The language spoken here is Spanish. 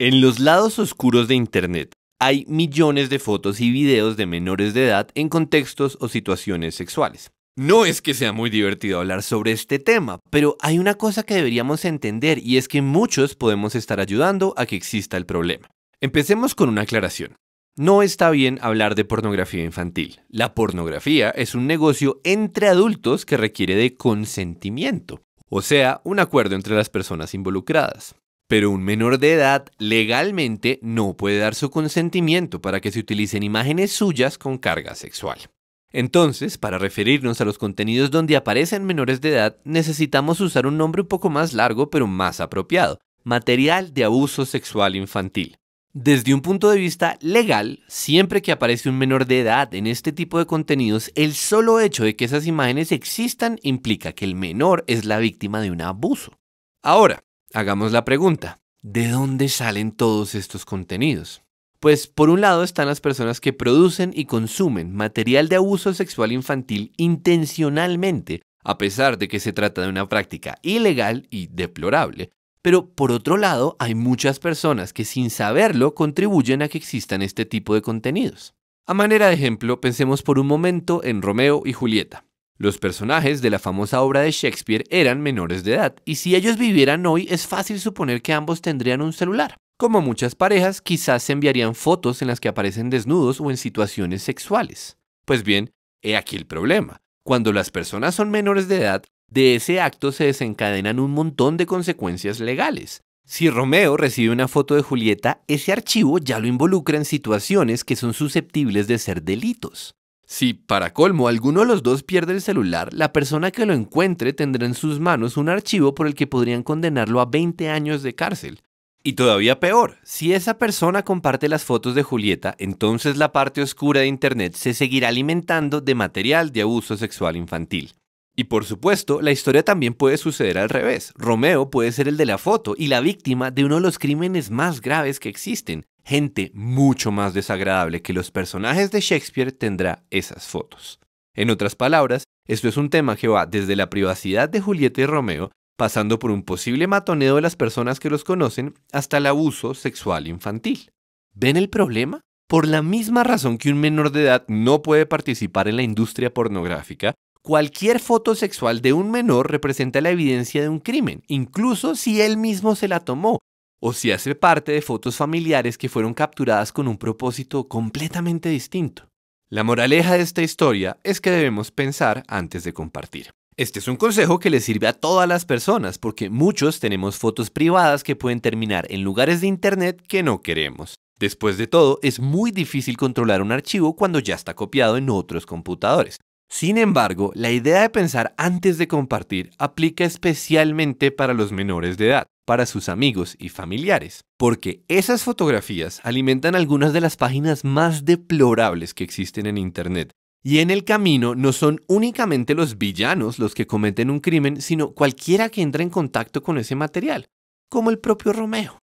En los lados oscuros de Internet hay millones de fotos y videos de menores de edad en contextos o situaciones sexuales. No es que sea muy divertido hablar sobre este tema, pero hay una cosa que deberíamos entender y es que muchos podemos estar ayudando a que exista el problema. Empecemos con una aclaración. No está bien hablar de pornografía infantil. La pornografía es un negocio entre adultos que requiere de consentimiento, o sea, un acuerdo entre las personas involucradas pero un menor de edad legalmente no puede dar su consentimiento para que se utilicen imágenes suyas con carga sexual. Entonces, para referirnos a los contenidos donde aparecen menores de edad, necesitamos usar un nombre un poco más largo pero más apropiado, material de abuso sexual infantil. Desde un punto de vista legal, siempre que aparece un menor de edad en este tipo de contenidos, el solo hecho de que esas imágenes existan implica que el menor es la víctima de un abuso. Ahora, Hagamos la pregunta, ¿de dónde salen todos estos contenidos? Pues por un lado están las personas que producen y consumen material de abuso sexual infantil intencionalmente, a pesar de que se trata de una práctica ilegal y deplorable. Pero por otro lado, hay muchas personas que sin saberlo contribuyen a que existan este tipo de contenidos. A manera de ejemplo, pensemos por un momento en Romeo y Julieta. Los personajes de la famosa obra de Shakespeare eran menores de edad, y si ellos vivieran hoy es fácil suponer que ambos tendrían un celular. Como muchas parejas, quizás se enviarían fotos en las que aparecen desnudos o en situaciones sexuales. Pues bien, he aquí el problema. Cuando las personas son menores de edad, de ese acto se desencadenan un montón de consecuencias legales. Si Romeo recibe una foto de Julieta, ese archivo ya lo involucra en situaciones que son susceptibles de ser delitos. Si, para colmo, alguno de los dos pierde el celular, la persona que lo encuentre tendrá en sus manos un archivo por el que podrían condenarlo a 20 años de cárcel. Y todavía peor, si esa persona comparte las fotos de Julieta, entonces la parte oscura de Internet se seguirá alimentando de material de abuso sexual infantil. Y por supuesto, la historia también puede suceder al revés. Romeo puede ser el de la foto y la víctima de uno de los crímenes más graves que existen, gente mucho más desagradable que los personajes de Shakespeare tendrá esas fotos. En otras palabras, esto es un tema que va desde la privacidad de Julieta y Romeo, pasando por un posible matoneo de las personas que los conocen, hasta el abuso sexual infantil. ¿Ven el problema? Por la misma razón que un menor de edad no puede participar en la industria pornográfica, cualquier foto sexual de un menor representa la evidencia de un crimen, incluso si él mismo se la tomó, o si hace parte de fotos familiares que fueron capturadas con un propósito completamente distinto. La moraleja de esta historia es que debemos pensar antes de compartir. Este es un consejo que le sirve a todas las personas porque muchos tenemos fotos privadas que pueden terminar en lugares de Internet que no queremos. Después de todo, es muy difícil controlar un archivo cuando ya está copiado en otros computadores. Sin embargo, la idea de pensar antes de compartir aplica especialmente para los menores de edad para sus amigos y familiares, porque esas fotografías alimentan algunas de las páginas más deplorables que existen en Internet. Y en el camino no son únicamente los villanos los que cometen un crimen, sino cualquiera que entra en contacto con ese material, como el propio Romeo.